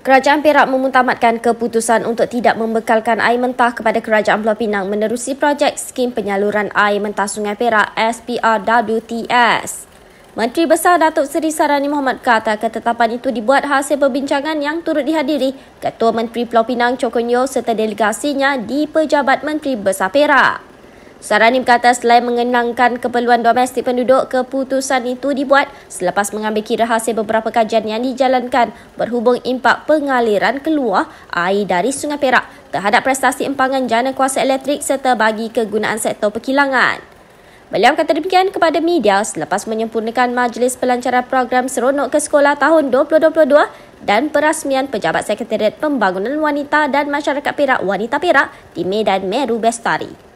Kerajaan Perak memutamatkan keputusan untuk tidak membekalkan air mentah kepada Kerajaan Pulau Pinang menerusi projek skim penyaluran air mentah Sungai Perak SPRWTS. Menteri Besar Datuk Seri Sarani Mohamad kata ketetapan itu dibuat hasil perbincangan yang turut dihadiri Ketua Menteri Pulau Pinang Chokonyo serta delegasinya di Pejabat Menteri Besar Perak. Saranim kata selain mengenangkan keperluan domestik penduduk, keputusan itu dibuat selepas mengambil kira hasil beberapa kajian yang dijalankan berhubung impak pengaliran keluar air dari Sungai Perak terhadap prestasi empangan jana kuasa elektrik serta bagi kegunaan sektor perkilangan. Beliau kata demikian kepada media selepas menyempurnakan majlis pelancaran program seronok ke sekolah tahun 2022 dan perasmian Pejabat Sekretariat Pembangunan Wanita dan Masyarakat Perak Wanita Perak di Medan Meru Bestari.